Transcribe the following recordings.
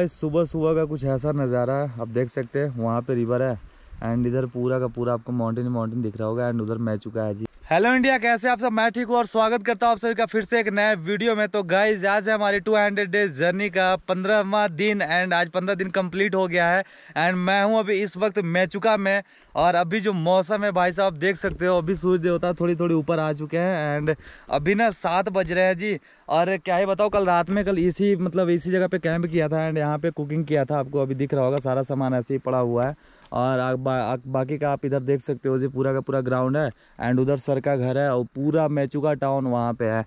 Guys सुबह सुबह का कुछ ऐसा नज़ारा है आप देख सकते हैं वहाँ पे रिवर है एंड इधर पूरा का पूरा आपको माउंटेन माउंटेन दिख रहा होगा एंड उधर मैं चुका है जी हेलो इंडिया कैसे आप सब मैं ठीक हूँ और स्वागत करता हूँ आप सभी का फिर से एक नए वीडियो में तो गाइज आज है हमारी टू हंड्रेड डेज जर्नी का पंद्रहवा दिन एंड आज पंद्रह दिन कंप्लीट हो गया है एंड मैं हूँ अभी इस वक्त मैं चुका में और अभी जो मौसम है भाई साहब देख सकते हो अभी सूर्य देवता थोड़ी थोड़ी ऊपर आ चुके हैं एंड अभी ना सात बज रहे हैं जी और क्या ही बताओ कल रात में कल इसी मतलब इसी जगह पर कैंप किया था एंड यहाँ पर कुकिंग किया था आपको अभी दिख रहा होगा सारा सामान ऐसे ही पड़ा हुआ है और बा, बाकी का आप इधर देख सकते हो जी पूरा का पूरा ग्राउंड है एंड उधर सर का घर है और पूरा मैचुका टाउन वहाँ पे है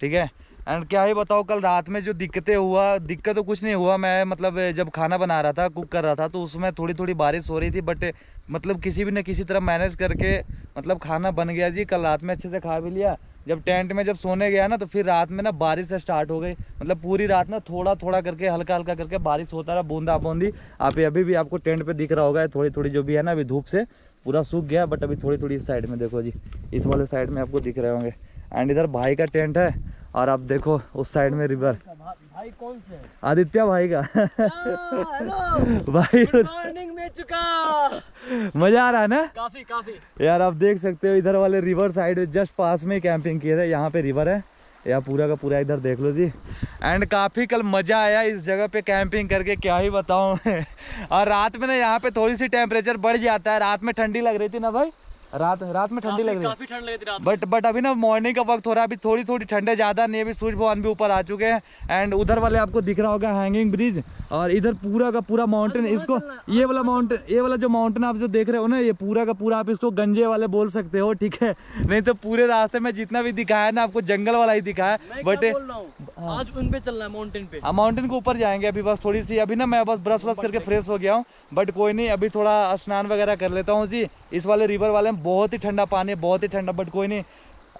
ठीक है एंड क्या ही बताओ कल रात में जो दिक्कतें हुआ दिक्कत तो कुछ नहीं हुआ मैं मतलब जब खाना बना रहा था कुक कर रहा था तो उसमें थोड़ी थोड़ी बारिश हो रही थी बट मतलब किसी भी न किसी तरह मैनेज करके मतलब खाना बन गया जी कल रात में अच्छे से खा भी लिया जब टेंट में जब सोने गया ना तो फिर रात में ना बारिश स्टार्ट हो गई मतलब पूरी रात ना थोड़ा थोड़ा करके हल्का हल्का करके बारिश होता रहा बूंदा बूंदी आप अभी भी आपको टेंट पे दिख रहा होगा थोड़ी थोड़ी जो भी है ना अभी धूप से पूरा सूख गया बट अभी थोड़ी थोड़ी इस साइड में देखो जी इस वाले साइड में आपको दिख रहे होंगे एंड इधर भाई का टेंट है और आप देखो उस साइड में रिवर भाई कौन से आदित्य भाई का हाँ, भाई मॉर्निंग में चुका मजा आ रहा है ना काफी काफी यार आप देख सकते हो इधर वाले रिवर साइड जस्ट पास में कैंपिंग किए थे यहाँ पे रिवर है या पूरा का पूरा इधर देख लो जी एंड काफ़ी कल मज़ा आया इस जगह पे कैंपिंग करके क्या ही बताऊँ और रात में ना यहाँ पे थोड़ी सी टेम्परेचर बढ़ जाता है रात में ठंडी लग रही थी ना भाई रात रात में ठंडी लग रही काफी ठंड बट बट अभी ना मॉर्निंग का वक्त हो रहा है अभी थोड़ी थोड़ी ठंडे ज़्यादा नहीं अभी सूर्य भगवान भी ऊपर आ चुके हैं एंड उधर वाले आपको दिख रहा होगा हैंगिंग ब्रिज और इधर पूरा का पूरा माउंटेन इसको ये वाला माउंटेन ये वाला जो माउंटेन आप जो देख रहे हो ना ये पूरा का पूरा आप इसको गंजे वाले बोल सकते हो ठीक है नहीं तो पूरे रास्ते में जितना भी दिखाया ना आपको जंगल वाला ही दिखाया बट हाँ। आज उन पे चलना है माउंटेन पे माउंटेन हाँ, के ऊपर जाएंगे अभी बस थोड़ी सी अभी ना मैं बस ब्रश व्रश करके फ्रेश हो गया हूँ बट कोई नहीं अभी थोड़ा स्नान वगैरह कर लेता हूँ जी इस वाले रिवर वाले बहुत ही ठंडा पानी है बहुत ही ठंडा बट कोई नहीं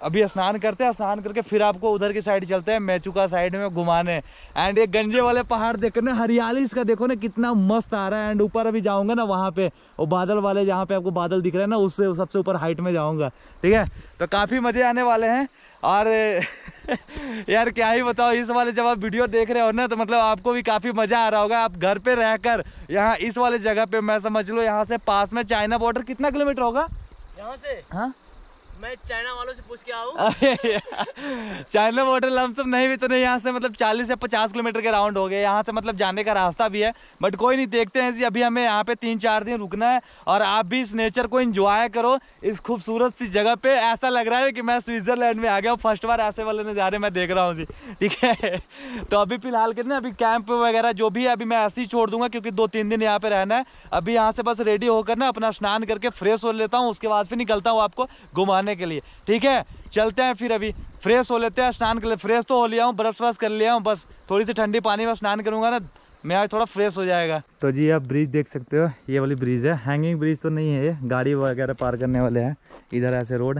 अभी स्नान करते हैं स्नान करके फिर आपको उधर की साइड चलते हैं मैचुका साइड में घुमाने एंड ये गंजे वाले पहाड़ देखो ना हरियाली इसका देखो ना कितना मस्त आ रहा है एंड ऊपर अभी जाऊंगा ना वहाँ पे वो बादल वाले जहाँ पे आपको बादल दिख रहे हैं ना उससे सबसे ऊपर हाइट में जाऊँगा ठीक है तो काफ़ी मज़े आने वाले हैं और यार क्या ही बताओ इस वाले जब आप वीडियो देख रहे हो ना तो मतलब आपको भी काफ़ी मज़ा आ रहा होगा आप घर पे रहकर यहाँ इस वाले जगह पे मैं समझ लो यहाँ से पास में चाइना बॉर्डर कितना किलोमीटर होगा कहाँ से हाँ मैं चाइना वालों से पूछ के चाइना बॉर्डर लमसम नहीं भी तो नहीं यहाँ से मतलब 40 या 50 किलोमीटर के राउंड हो गए यहाँ से मतलब जाने का रास्ता भी है बट कोई नहीं देखते हैं जी अभी हमें यहाँ पे तीन चार दिन रुकना है और आप भी इस नेचर को इंजॉय करो इस खूबसूरत सी जगह पे ऐसा लग रहा है कि मैं स्विट्जरलैंड में आ गया हूँ फर्स्ट बार ऐसे वाले नज़ारे मैं देख रहा हूँ जी ठीक है तो अभी फिलहाल के ना अभी कैंप वगैरह जो भी है अभी मैं ऐसे ही छोड़ दूंगा क्योंकि दो तीन दिन यहाँ पे रहना है अभी यहाँ से बस रेडी होकर ना अपना स्नान करके फ्रेश हो लेता हूँ उसके बाद फिर निकलता हूँ आपको घुमाने नहाने के लिए ठीक है चलते हैं फिर अभी फ्रेश हो लेते हैं स्नान के लिए फ्रेश तो हो लिया हूँ ब्रश व्रश कर लिया हूँ बस थोड़ी सी ठंडी पानी में स्नान करूँगा ना मैं आज थोड़ा फ्रेश हो जाएगा तो जी आप ब्रिज देख सकते हो ये वाली ब्रिज है हैंगिंग ब्रिज तो नहीं है ये गाड़ी वगैरह पार करने वाले हैं इधर ऐसे रोड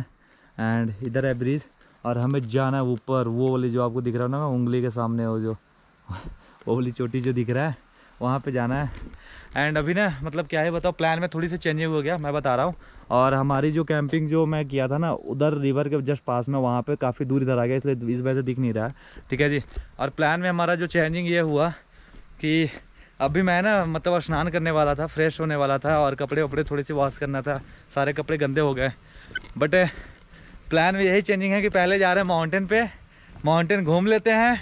एंड इधर है ब्रिज और हमें जाना है ऊपर वो वाली जो आपको दिख रहा है ना उंगली के सामने वो जो वो वाली चोटी जो दिख रहा है वहाँ पे जाना है एंड अभी ना मतलब क्या है बताओ प्लान में थोड़ी सी चेंजिंग हो गया मैं बता रहा हूँ और हमारी जो कैंपिंग जो मैं किया था ना उधर रिवर के जस्ट पास में वहाँ पे काफ़ी दूर इधर आ गया इसलिए इस वजह से दिख नहीं रहा ठीक है जी और प्लान में हमारा जो चेंजिंग ये हुआ कि अभी मैं ना मतलब स्नान करने वाला था फ्रेश होने वाला था और कपड़े वपड़े थोड़े से वॉश करना था सारे कपड़े गंदे हो गए बट प्लान में यही चेंजिंग है कि पहले जा रहे हैं माउंटेन पर माउंटेन घूम लेते हैं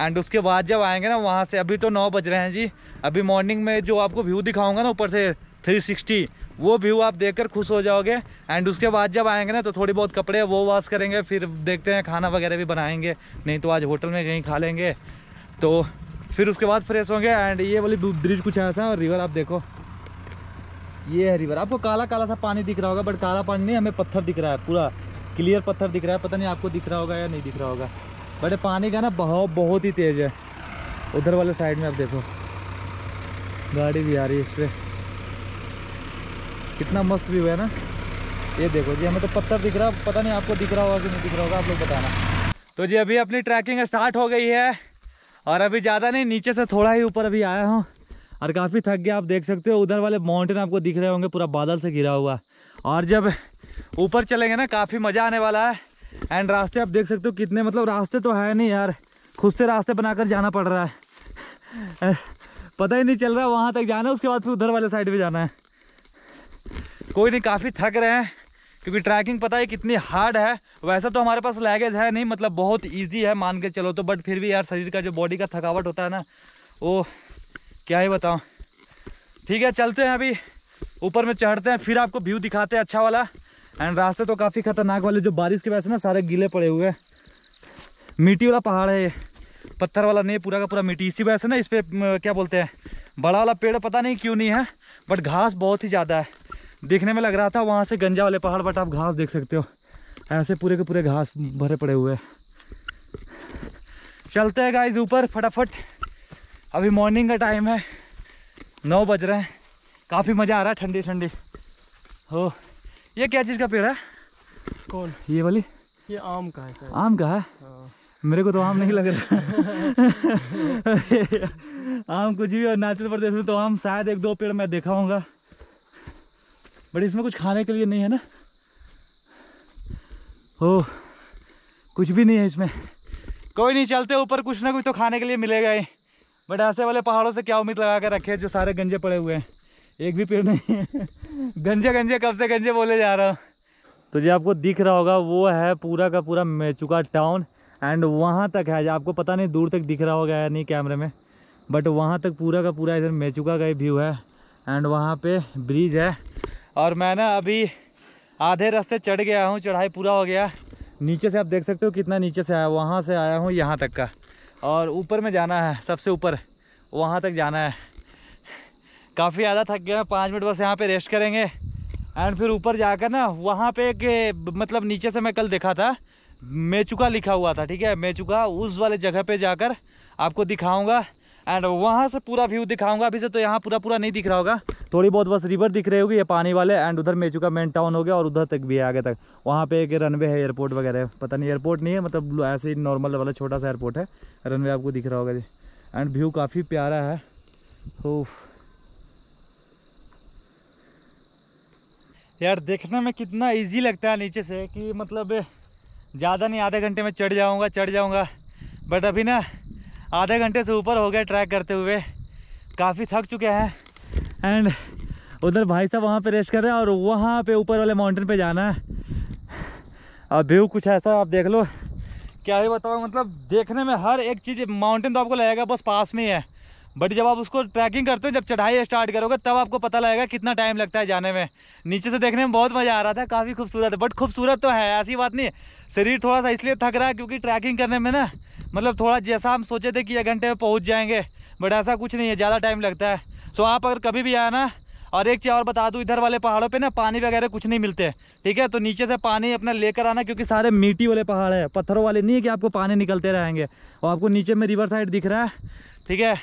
एंड उसके बाद जब आएंगे ना वहाँ से अभी तो नौ बज रहे हैं जी अभी मॉर्निंग में जो आपको व्यू दिखाऊंगा ना ऊपर से 360 वो व्यू आप देखकर खुश हो जाओगे एंड उसके बाद जब आएंगे ना तो थोड़ी बहुत कपड़े वो वॉश करेंगे फिर देखते हैं खाना वगैरह भी बनाएंगे नहीं तो आज होटल में कहीं खा लेंगे तो फिर उसके बाद फ्रेश होंगे एंड ये वाली ब्रिज कुछ ऐसा है और रिवर आप देखो ये है रिवर आपको काला काला सा पानी दिख रहा होगा बट काला पानी नहीं हमें पत्थर दिख रहा है पूरा क्लियर पत्थर दिख रहा है पता नहीं आपको दिख रहा होगा या नहीं दिख रहा होगा बट पानी का ना बहाव बहुत ही तेज़ है उधर वाले साइड में आप देखो गाड़ी भी आ रही है इस पर कितना मस्त व्यू है ना ये देखो जी हमें तो पत्थर दिख रहा है पता नहीं आपको दिख रहा होगा कि नहीं दिख रहा होगा आप लोग बताना तो जी अभी अपनी ट्रैकिंग स्टार्ट हो गई है और अभी ज़्यादा नहीं नीचे से थोड़ा ही ऊपर अभी आया हूँ और काफ़ी थक गया आप देख सकते हो उधर वाले माउंटेन आपको दिख रहे होंगे पूरा बादल से घिरा हुआ और जब ऊपर चलेंगे ना काफ़ी मज़ा आने वाला है एंड रास्ते आप देख सकते हो कितने मतलब रास्ते तो है नहीं यार खुद से रास्ते बनाकर जाना पड़ रहा है पता ही नहीं चल रहा वहाँ तक जाना है उसके बाद फिर उधर वाले साइड भी जाना है कोई नहीं काफ़ी थक रहे हैं क्योंकि ट्रैकिंग पता है कितनी हार्ड है वैसा तो हमारे पास लैगेज है नहीं मतलब बहुत ईजी है मान के चलो तो बट फिर भी यार शरीर का जो बॉडी का थकावट होता है ना वो क्या ही बताऊँ ठीक है चलते हैं अभी ऊपर में चढ़ते हैं फिर आपको व्यू दिखाते हैं अच्छा वाला एंड रास्ते तो काफ़ी ख़तरनाक वाले जो बारिश की वजह से ना सारे गीले पड़े हुए हैं मिट्टी वाला पहाड़ है ये पत्थर वाला नहीं पूरा का पूरा मिट्टी इसी वजह से ना इस पर क्या बोलते हैं बड़ा वाला पेड़ पता नहीं क्यों नहीं है बट घास बहुत ही ज़्यादा है देखने में लग रहा था वहाँ से गंजा वाले पहाड़ बट आप घास देख सकते हो ऐसे पूरे के पूरे घास भरे पड़े हुए चलते हैं गाइज ऊपर फटाफट अभी मॉर्निंग का टाइम है नौ बज रहे हैं काफ़ी मज़ा आ रहा है ठंडी ठंडी हो ये क्या चीज़ का पेड़ है कौन ये वाली ये आम का है आम का है हाँ। मेरे को तो आम नहीं लग रहा आम कुछ भी अरुणाचल प्रदेश में तो आम शायद एक दो पेड़ मैं देखा होगा बट इसमें कुछ खाने के लिए नहीं है ना हो कुछ भी नहीं है इसमें कोई नहीं चलते ऊपर कुछ ना कुछ तो खाने के लिए मिलेगा ही बट ऐसे वाले पहाड़ों से क्या उम्मीद लगा के रखे जो सारे गंजे पड़े हुए हैं एक भी पेड़ नहीं है गंजे गंजे कब से गंजे बोले जा रहा हूँ तो जो आपको दिख रहा होगा वो है पूरा का पूरा मेचुका टाउन एंड वहाँ तक है आपको पता नहीं दूर तक दिख रहा होगा या नहीं कैमरे में बट वहाँ तक पूरा का पूरा इधर मेचुका का ही व्यू है एंड वहाँ पे ब्रिज है और मैं ना अभी आधे रास्ते चढ़ गया हूँ चढ़ाई पूरा हो गया नीचे से आप देख सकते हो कितना नीचे से आया वहाँ से आया हूँ यहाँ तक का और ऊपर में जाना है सबसे ऊपर वहाँ तक जाना है काफ़ी ज़्यादा थक गया पाँच मिनट बस यहाँ पे रेस्ट करेंगे एंड फिर ऊपर जाकर ना वहाँ पे एक मतलब नीचे से मैं कल देखा था मेचुका लिखा हुआ था ठीक है मेचुका उस वाले जगह पे जाकर आपको दिखाऊंगा एंड वहाँ से पूरा व्यू दिखाऊंगा अभी से तो यहाँ पूरा पूरा नहीं दिख रहा होगा थोड़ी बहुत बस रिवर दिख रही होगी ये पानी वाले एंड उधर मेचुका मेन टाउन हो गया और उधर तक भी है आगे तक वहाँ पे एक रनवे है एयरपोर्ट वगैरह पता नहीं एयरपोर्ट नहीं है मतलब ऐसे ही नॉर्मल वाला छोटा सा एयरपोर्ट है रनवे आपको दिख रहा होगा जी एंड व्यू काफ़ी प्यारा है ओह यार देखने में कितना इजी लगता है नीचे से कि मतलब ज़्यादा नहीं आधे घंटे में चढ़ जाऊँगा चढ़ जाऊँगा बट अभी ना आधे घंटे से ऊपर हो गया ट्रैक करते हुए काफ़ी थक चुके हैं एंड उधर भाई साहब वहाँ पे रेस्ट कर रहे हैं और वहाँ पे ऊपर वाले माउंटेन पे जाना है अब व्यू कुछ ऐसा आप देख लो क्या ही बताओ मतलब देखने में हर एक चीज़ माउंटेन तो आपको लगेगा बस पास में ही है बट जब आप उसको ट्रैकिंग करते हो जब चढ़ाई स्टार्ट करोगे तब आपको पता लगेगा कितना टाइम लगता है जाने में नीचे से देखने में बहुत मज़ा आ रहा था काफ़ी खूबसूरत है बट खूबसूरत तो है ऐसी बात नहीं शरीर थोड़ा सा इसलिए थक रहा है क्योंकि ट्रैकिंग करने में ना मतलब थोड़ा जैसा हम सोचे थे कि एक घंटे में पहुँच जाएंगे बट ऐसा कुछ नहीं है ज़्यादा टाइम लगता है सो आप अगर कभी भी आया ना और एक चीज़ और बता दूँ इधर वाले पहाड़ों पर ना पानी वगैरह कुछ नहीं मिलते ठीक है तो नीचे से पानी अपना लेकर आना क्योंकि सारे मिट्टी वाले पहाड़ है पत्थरों वाले नहीं है कि आपको पानी निकलते रहेंगे और आपको नीचे में रिवर साइड दिख रहा है ठीक है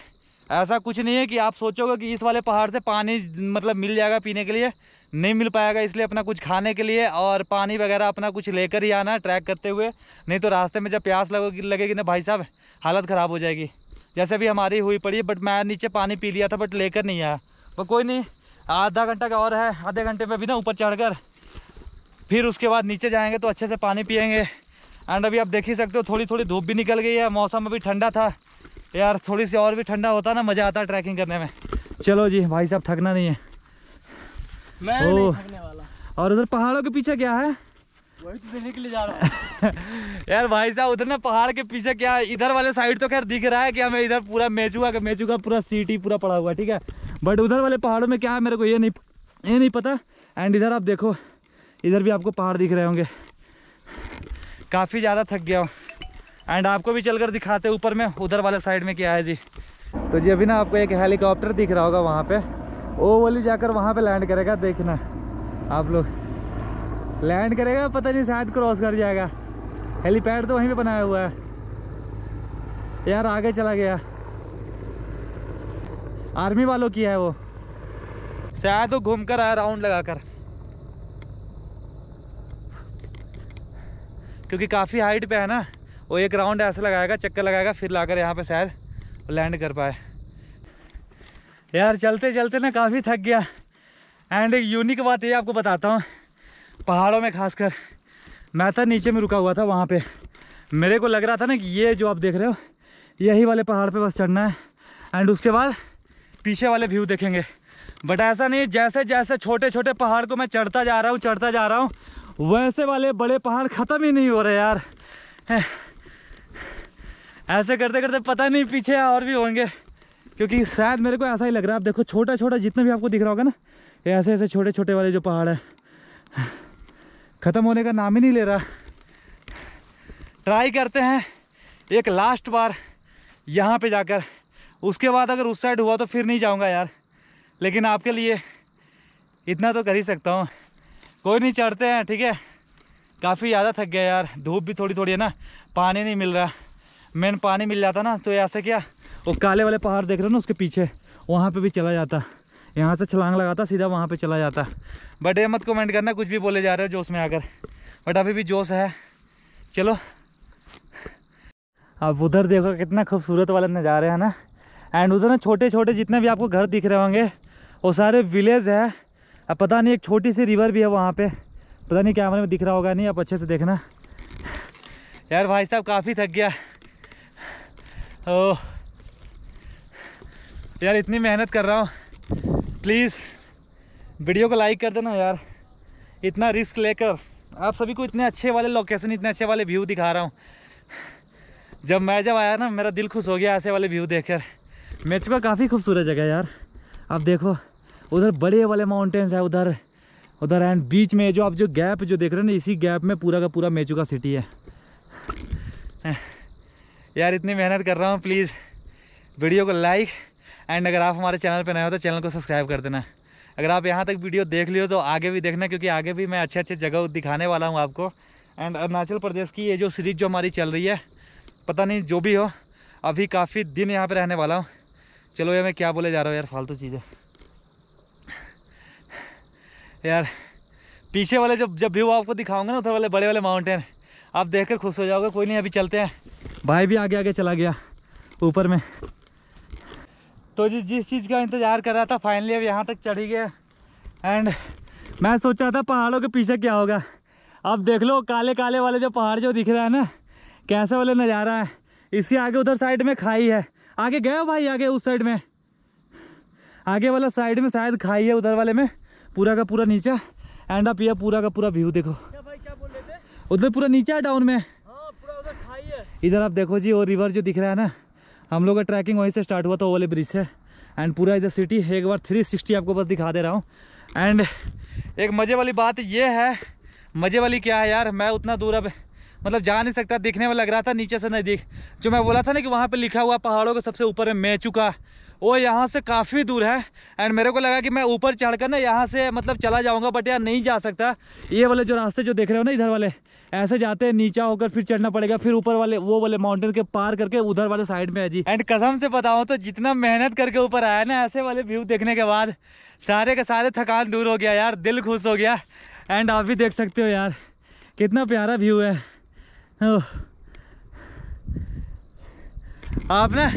ऐसा कुछ नहीं है कि आप सोचोगे कि इस वाले पहाड़ से पानी मतलब मिल जाएगा पीने के लिए नहीं मिल पाएगा इसलिए अपना कुछ खाने के लिए और पानी वगैरह अपना कुछ लेकर ही आना ट्रैक करते हुए नहीं तो रास्ते में जब प्यास लगेगी लगेगी ना भाई साहब हालत ख़राब हो जाएगी जैसे भी हमारी हुई पड़ी बट मैं नीचे पानी पी लिया था बट लेकर नहीं आया पर कोई नहीं आधा घंटा का और है आधे घंटे में भी ना ऊपर चढ़कर फिर उसके बाद नीचे जाएंगे तो अच्छे से पानी पियेंगे एंड अभी आप देख ही सकते हो थोड़ी थोड़ी धूप भी निकल गई है मौसम अभी ठंडा था यार थोड़ी सी और भी ठंडा होता ना मज़ा आता ट्रैकिंग करने में चलो जी भाई साहब थकना नहीं है मैं नहीं थकने वाला और उधर पहाड़ों के पीछे क्या है वही तो जा रहा यार भाई साहब उधर ना पहाड़ के पीछे क्या इधर वाले साइड तो खैर दिख रहा है कि हमें इधर पूरा मेचूगा का मेचूगा पूरा सिटी पूरा पड़ा हुआ ठीक है बट उधर वाले पहाड़ों में क्या है मेरे को ये नहीं ये नहीं पता एंड इधर आप देखो इधर भी आपको पहाड़ दिख रहे होंगे काफ़ी ज़्यादा थक गया हूँ एंड आपको भी चलकर दिखाते ऊपर में उधर वाले साइड में क्या है जी तो जी अभी ना आपको एक हेलीकॉप्टर दिख रहा होगा वहाँ पे ओ वाली जाकर वहाँ पे लैंड करेगा देखना आप लोग लैंड करेगा पता नहीं शायद क्रॉस कर जाएगा हेलीपैड तो वहीं पे बनाया हुआ है यार आगे चला गया आर्मी वालों की है वो शायद वो घूम कर आया राउंड लगा कर क्योंकि काफ़ी हाइट पे है ना वो एक राउंड ऐसे लगाएगा चक्कर लगाएगा फिर लाकर यहाँ पे शायद लैंड कर पाए यार चलते चलते ना काफ़ी थक गया एंड एक यूनिक बात ये आपको बताता हूँ पहाड़ों में खासकर मैं था नीचे में रुका हुआ था वहाँ पे मेरे को लग रहा था ना कि ये जो आप देख रहे हो यही वाले पहाड़ पे बस चढ़ना है एंड उसके बाद पीछे वाले व्यू देखेंगे बट ऐसा नहीं जैसे जैसे छोटे छोटे पहाड़ को मैं चढ़ता जा रहा हूँ चढ़ता जा रहा हूँ वैसे वाले बड़े पहाड़ ख़त्म ही नहीं हो रहे यार ऐसे करते करते पता नहीं पीछे और भी होंगे क्योंकि शायद मेरे को ऐसा ही लग रहा है आप देखो छोटा छोटा जितना भी आपको दिख रहा होगा ना ये ऐसे ऐसे छोटे छोटे वाले जो पहाड़ है ख़त्म होने का नाम ही नहीं ले रहा ट्राई करते हैं एक लास्ट बार यहाँ पे जाकर उसके बाद अगर उस साइड हुआ तो फिर नहीं जाऊँगा यार लेकिन आपके लिए इतना तो कर ही सकता हूँ कोई नहीं चढ़ते हैं ठीक है काफ़ी ज़्यादा थक गया यार धूप भी थोड़ी थोड़ी है ना पानी नहीं मिल रहा मेन पानी मिल जाता ना तो ऐसे क्या वो काले वाले पहाड़ देख रहे हो ना उसके पीछे वहाँ पे भी चला जाता यहाँ से छलांग लगाता सीधा वहाँ पे चला जाता बट ये मत कमेंट करना कुछ भी बोले जा रहे हो जोश में आकर बट अभी भी जोश है चलो अब उधर देखो कितना खूबसूरत वाले नज़ारे हैं ना एंड उधर ना छोटे छोटे जितने भी आपको घर दिख रहे होंगे वो सारे विलेज है अब पता नहीं एक छोटी सी रिवर भी है वहाँ पर पता नहीं कैमरे में दिख रहा होगा नहीं आप अच्छे से देखना यार भाई साहब काफ़ी थक गया ओ यार इतनी मेहनत कर रहा हूँ प्लीज़ वीडियो को लाइक कर देना यार इतना रिस्क लेकर आप सभी को इतने अच्छे वाले लोकेशन इतने अच्छे वाले व्यू दिखा रहा हूँ जब मैं जब आया ना मेरा दिल खुश हो गया ऐसे वाले व्यू देखकर चुका काफ़ी खूबसूरत जगह है यार आप देखो उधर बड़े वाले माउंटेंस है उधर उधर एंड बीच में जो आप जो गैप जो देख रहे हो ना इसी गैप में पूरा का पूरा मेचुका सिटी है यार इतनी मेहनत कर रहा हूँ प्लीज़ वीडियो को लाइक एंड अगर आप हमारे चैनल पर नए हो तो चैनल को सब्सक्राइब कर देना अगर आप यहाँ तक वीडियो देख लियो तो आगे भी देखना क्योंकि आगे भी मैं अच्छे अच्छे जगह दिखाने वाला हूँ आपको एंड अरुणाचल प्रदेश की ये जो सीरीज़ जो हमारी चल रही है पता नहीं जो भी हो अभी काफ़ी दिन यहाँ पर रहने वाला हूँ चलो यार मैं क्या बोले जा रहा हूँ यार फालतू चीज़ें यार पीछे वाले जब जब व्यू आपको दिखाऊंगा ना उधर वाले बड़े वाले माउंटेन आप देखकर खुश हो जाओगे कोई नहीं अभी चलते हैं भाई भी आगे आगे चला गया ऊपर में तो जी जिस चीज़ का इंतज़ार कर रहा था फाइनली अब यहाँ तक चढ़ी गया एंड मैं सोचा था पहाड़ों के पीछे क्या होगा अब देख लो काले काले वाले जो पहाड़ जो दिख रहा है ना कैसे वाले नज़ारा है इसके आगे उधर साइड में खाई है आगे गए हो भाई आगे उस साइड में आगे वाला साइड में शायद खाई है उधर वाले में पूरा का पूरा नीचा एंड अब यह पूरा का पूरा व्यू देखो उधर पूरा नीचा है डाउन में इधर आप देखो जी वो रिवर जो दिख रहा है ना हम लोग का ट्रैकिंग वहीं से स्टार्ट हुआ था वो वाले ब्रिज से एंड पूरा इधर सिटी एक बार थ्री सिक्सटी आपको बस दिखा दे रहा हूँ एंड एक मज़े वाली बात ये है मज़े वाली क्या है यार मैं उतना दूर अब मतलब जा नहीं सकता देखने में लग रहा था नीचे से नज़दीक जो मैं बोला था ना कि वहाँ पर लिखा हुआ पहाड़ों के सबसे ऊपर है मेचू का वो यहाँ से काफ़ी दूर है एंड मेरे को लगा कि मैं ऊपर चढ़ कर ना यहाँ से मतलब चला जाऊँगा बट यार नहीं जा सकता ये वाले जो रास्ते जो देख रहे हो ना इधर वाले ऐसे जाते हैं नीचा होकर फिर चढ़ना पड़ेगा फिर ऊपर वाले वो वाले माउंटेन के पार करके उधर वाले साइड में है जी एंड कसम से बताऊँ तो जितना मेहनत करके ऊपर आया ना ऐसे वाले व्यू देखने के बाद सारे के सारे थकान दूर हो गया यार दिल खुश हो गया एंड आप भी देख सकते हो यार कितना प्यारा व्यू है आप ना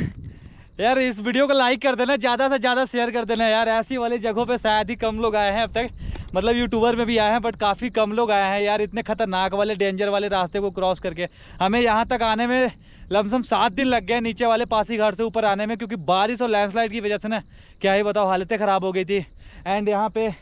यार इस वीडियो को लाइक कर देना ज़्यादा से ज़्यादा शेयर कर देना यार ऐसी वाली जगहों पे शायद ही कम लोग आए हैं अब तक मतलब यूट्यूबर में भी आए हैं बट काफ़ी कम लोग आए हैं यार इतने खतरनाक वाले डेंजर वाले रास्ते को क्रॉस करके हमें यहाँ तक आने में लमसम सात दिन लग गए नीचे वाले पासी घाट से ऊपर आने में क्योंकि बारिश और लैंडस्लाइड की वजह से ना क्या ही बताओ हालतें ख़राब हो गई थी एंड यहाँ पर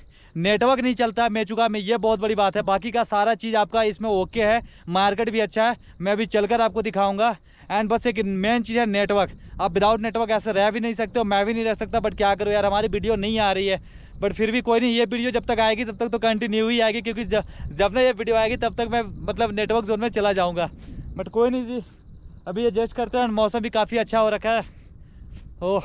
नेटवर्क नहीं चलता है मेचुका में ये बहुत बड़ी बात है बाकी का सारा चीज़ आपका इसमें ओके है मार्केट भी अच्छा है मैं अभी चलकर आपको दिखाऊंगा एंड बस एक मेन चीज़ है नेटवर्क आप विदाउट नेटवर्क ऐसे रह भी नहीं सकते हो मैं भी नहीं रह सकता बट क्या करूँ यार हमारी वीडियो नहीं आ रही है बट फिर भी कोई नहीं ये वीडियो जब तक आएगी तब तक तो कंटिन्यू ही आएगी क्योंकि जब जब ना ये वीडियो आएगी तब तक मैं मतलब नेटवर्क जोन में चला जाऊँगा बट कोई नहीं जी अभी ये जज करते हैं मौसम भी काफ़ी अच्छा हो रखा है ओ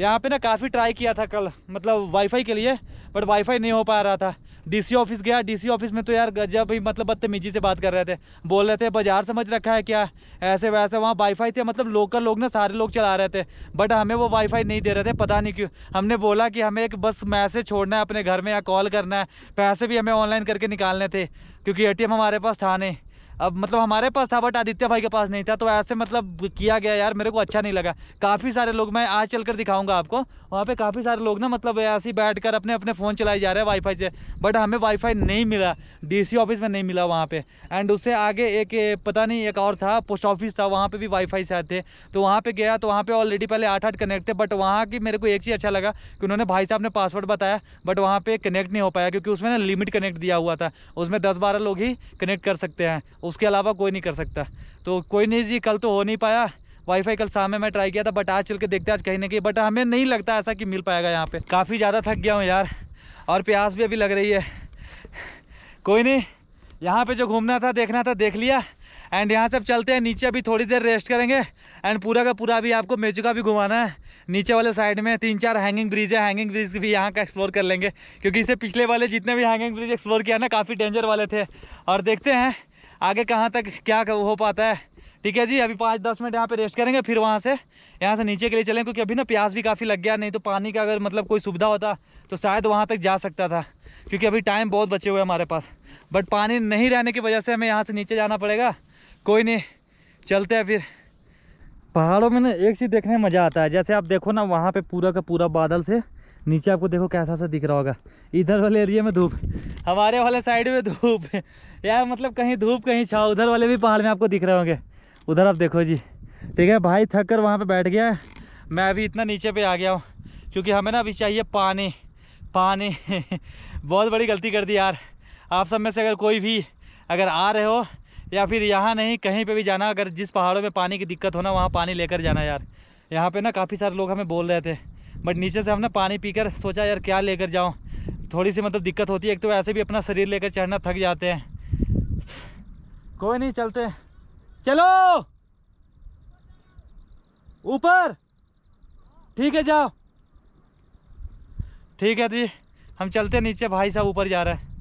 यहाँ पे ना काफ़ी ट्राई किया था कल मतलब वाईफाई के लिए बट वाईफाई नहीं हो पा रहा था डीसी ऑफिस गया डीसी ऑफिस में तो यार गजब भाई मतलब बदतमीजी से बात कर रहे थे बोल रहे थे बाजार समझ रखा है क्या ऐसे वैसे वहाँ वाईफाई थे मतलब लोकल लोग ना सारे लोग चला रहे थे बट हमें वो वाईफाई नहीं दे रहे थे पता नहीं क्यों हमने बोला कि हमें एक बस मैसेज छोड़ना है अपने घर में या कॉल करना है पैसे भी हमें ऑनलाइन करके निकालने थे क्योंकि ए हमारे पास था नहीं अब मतलब हमारे पास था बट आदित्य भाई के पास नहीं था तो ऐसे मतलब किया गया यार मेरे को अच्छा नहीं लगा काफ़ी सारे लोग मैं आज चल कर दिखाऊंगा आपको वहाँ पे काफ़ी सारे लोग ना मतलब ऐसे ही बैठ कर अपने अपने फ़ोन चलाए जा रहे हैं वाईफाई से बट हमें वाईफाई नहीं मिला डीसी ऑफिस में नहीं मिला वहाँ पर एंड उससे आगे एक पता नहीं एक और था पोस्ट ऑफिस था वहाँ पर भी वाईफाई से थे तो वहाँ पर गया तो वहाँ पर ऑलरेडी पहले आठ आठ कनेक्ट थे बट वहाँ की मेरे को एक चीज़ अच्छा लगा कि उन्होंने भाई साहब ने पासवर्ड बताया बट वहाँ पर कनेक्ट नहीं हो पाया क्योंकि उसमें ना लिमिट कनेक्ट दिया हुआ था उसमें दस बारह लोग ही कनेक्ट कर सकते हैं उसके अलावा कोई नहीं कर सकता तो कोई नहीं जी कल तो हो नहीं पाया वाईफाई कल शाम में मैं ट्राई किया था बट आज चल के देखते आज कहीं ना कहीं बट हमें नहीं लगता ऐसा कि मिल पाएगा यहाँ पे काफ़ी ज़्यादा थक गया हूँ यार और प्यास भी अभी लग रही है कोई नहीं यहाँ पे जो घूमना था देखना था देख लिया एंड यहाँ से अब चलते हैं नीचे अभी थोड़ी देर रेस्ट करेंगे एंड पूरा का पूरा अभी आपको मेजुका भी घुमाना है नीचे वाले साइड में तीन चार हैंगिंग ब्रिज है हैंगिंग ब्रिज भी यहाँ का एक्सप्लोर कर लेंगे क्योंकि इसे पिछले वाले जितने भी हैंगिंग ब्रिज एक्सप्लोर किया ना काफ़ी डेंजर वाले थे और देखते हैं आगे कहाँ तक क्या हो पाता है ठीक है जी अभी पाँच दस मिनट यहाँ पे रेस्ट करेंगे फिर वहाँ से यहाँ से नीचे के लिए चलें क्योंकि अभी ना प्यास भी काफ़ी लग गया नहीं तो पानी का अगर मतलब कोई सुविधा होता तो शायद वहाँ तक जा सकता था क्योंकि अभी टाइम बहुत बचे हुए हमारे पास बट पानी नहीं रहने की वजह से हमें यहाँ से नीचे जाना पड़ेगा कोई नहीं चलते हैं फिर पहाड़ों में ना एक चीज़ देखने में मज़ा आता है जैसे आप देखो ना वहाँ पर पूरा का पूरा बादल से नीचे आपको देखो कैसा सा दिख रहा होगा इधर वाले एरिया में धूप हमारे वाले साइड में धूप यार मतलब कहीं धूप कहीं छाओ उधर वाले भी पहाड़ में आपको दिख रहे होंगे उधर आप देखो जी ठीक है भाई थक कर वहाँ पर बैठ गया मैं अभी इतना नीचे पे आ गया हूँ क्योंकि हमें ना अभी चाहिए पानी पानी बहुत बड़ी गलती कर दी यार आप सब में से अगर कोई भी अगर आ रहे हो या फिर यहाँ नहीं कहीं पे भी जाना अगर जिस पहाड़ों में पानी की दिक्कत हो ना वहाँ पानी लेकर जाना यार यहाँ पे ना काफ़ी सारे लोग हमें बोल रहे थे बट नीचे से हमने पानी पीकर सोचा यार क्या लेकर जाऊँ थोड़ी सी मतलब दिक्कत होती है एक तो ऐसे भी अपना शरीर लेकर चढ़ना थक जाते हैं कोई नहीं चलते चलो ऊपर ठीक है जाओ ठीक है जी हम चलते नीचे भाई साहब ऊपर जा रहे हैं